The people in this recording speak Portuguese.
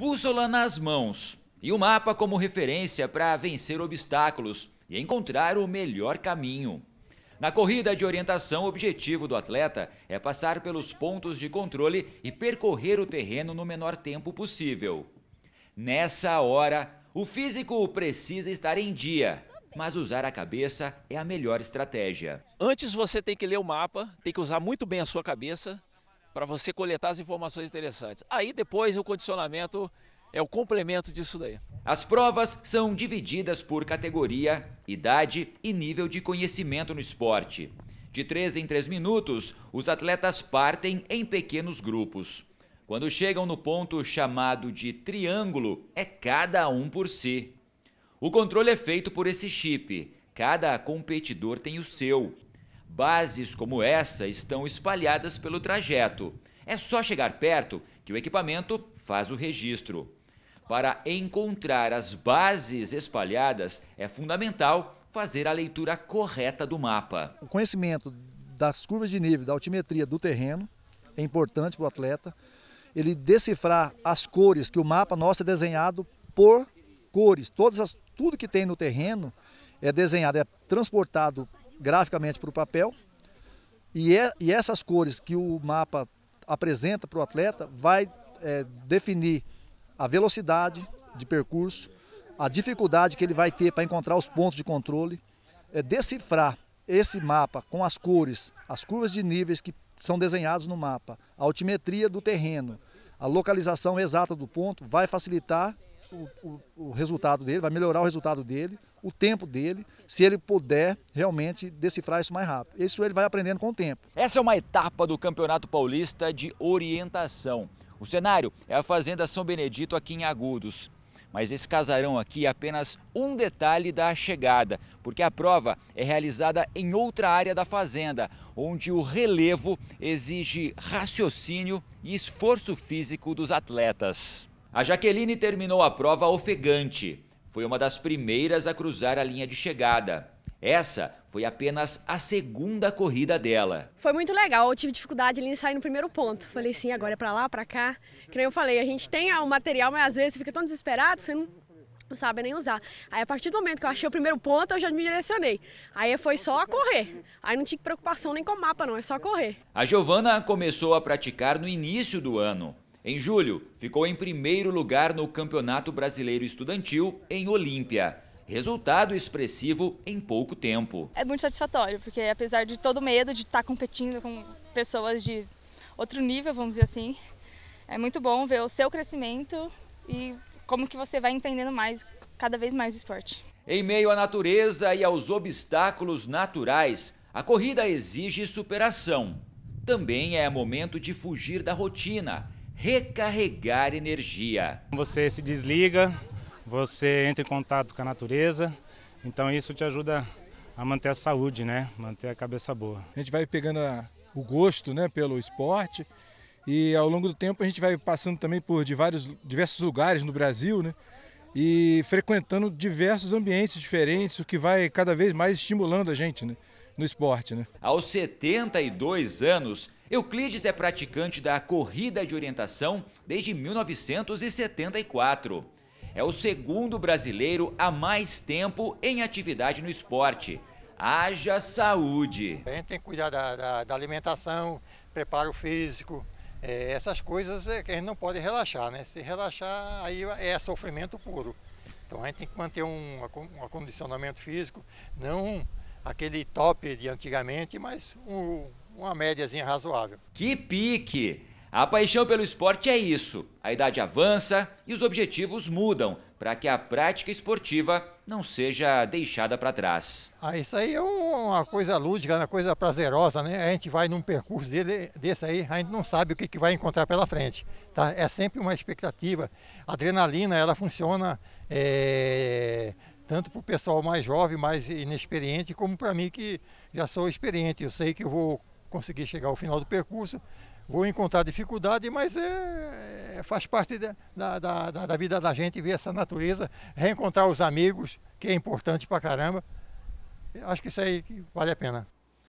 bússola nas mãos e o um mapa como referência para vencer obstáculos e encontrar o melhor caminho. Na corrida de orientação, o objetivo do atleta é passar pelos pontos de controle e percorrer o terreno no menor tempo possível. Nessa hora, o físico precisa estar em dia, mas usar a cabeça é a melhor estratégia. Antes você tem que ler o mapa, tem que usar muito bem a sua cabeça para você coletar as informações interessantes. Aí depois o condicionamento é o complemento disso daí. As provas são divididas por categoria, idade e nível de conhecimento no esporte. De 3 em 3 minutos, os atletas partem em pequenos grupos. Quando chegam no ponto chamado de triângulo, é cada um por si. O controle é feito por esse chip. Cada competidor tem o seu. Bases como essa estão espalhadas pelo trajeto. É só chegar perto que o equipamento faz o registro. Para encontrar as bases espalhadas, é fundamental fazer a leitura correta do mapa. O conhecimento das curvas de nível, da altimetria do terreno é importante para o atleta. Ele decifrar as cores, que o mapa nosso é desenhado por cores. Todas as, tudo que tem no terreno é desenhado, é transportado graficamente para o papel. E, é, e essas cores que o mapa apresenta para o atleta vai é, definir a velocidade de percurso, a dificuldade que ele vai ter para encontrar os pontos de controle, é decifrar esse mapa com as cores, as curvas de níveis que são desenhados no mapa, a altimetria do terreno, a localização exata do ponto vai facilitar o, o, resultado dele, vai melhorar o resultado dele, o tempo dele, se ele puder realmente decifrar isso mais rápido. Isso ele vai aprendendo com o tempo. Essa é uma etapa do Campeonato Paulista de orientação. O cenário é a Fazenda São Benedito aqui em Agudos. Mas esse casarão aqui é apenas um detalhe da chegada, porque a prova é realizada em outra área da fazenda, onde o relevo exige raciocínio e esforço físico dos atletas. A Jaqueline terminou a prova ofegante. Foi uma das primeiras a cruzar a linha de chegada. Essa foi apenas a segunda corrida dela. Foi muito legal, eu tive dificuldade ali em sair no primeiro ponto. Falei sim, agora é para lá, para cá. Que nem eu falei, a gente tem o material, mas às vezes você fica tão desesperado, você não, não sabe nem usar. Aí a partir do momento que eu achei o primeiro ponto, eu já me direcionei. Aí foi só correr. Aí não tinha preocupação nem com o mapa não, é só correr. A Giovana começou a praticar no início do ano. Em julho, ficou em primeiro lugar no Campeonato Brasileiro Estudantil em Olímpia. Resultado expressivo em pouco tempo. É muito satisfatório, porque apesar de todo o medo de estar tá competindo com pessoas de outro nível, vamos dizer assim, é muito bom ver o seu crescimento e como que você vai entendendo mais, cada vez mais o esporte. Em meio à natureza e aos obstáculos naturais, a corrida exige superação. Também é momento de fugir da rotina recarregar energia. Você se desliga, você entra em contato com a natureza, então isso te ajuda a manter a saúde, né? Manter a cabeça boa. A gente vai pegando a, o gosto, né, pelo esporte e ao longo do tempo a gente vai passando também por de vários diversos lugares no Brasil, né? E frequentando diversos ambientes diferentes, o que vai cada vez mais estimulando a gente, né? no esporte. Né? Aos 72 anos, Euclides é praticante da corrida de orientação desde 1974. É o segundo brasileiro há mais tempo em atividade no esporte. Haja saúde! A gente tem que cuidar da, da, da alimentação, preparo físico, é, essas coisas é que a gente não pode relaxar, né? Se relaxar, aí é sofrimento puro. Então a gente tem que manter um acondicionamento físico, não aquele top de antigamente, mas um, uma médiazinha razoável. Que pique! A paixão pelo esporte é isso. A idade avança e os objetivos mudam para que a prática esportiva não seja deixada para trás. Ah, isso aí é uma coisa lúdica, uma coisa prazerosa, né? A gente vai num percurso dele, desse aí, a gente não sabe o que, que vai encontrar pela frente. Tá? É sempre uma expectativa. A adrenalina, ela funciona é, tanto para o pessoal mais jovem, mais inexperiente, como para mim que já sou experiente. Eu sei que eu vou conseguir chegar ao final do percurso, vou encontrar dificuldade, mas é, é faz parte da, da, da, da, vida da gente ver essa natureza, reencontrar os amigos, que é importante para caramba. Acho que isso aí vale a pena.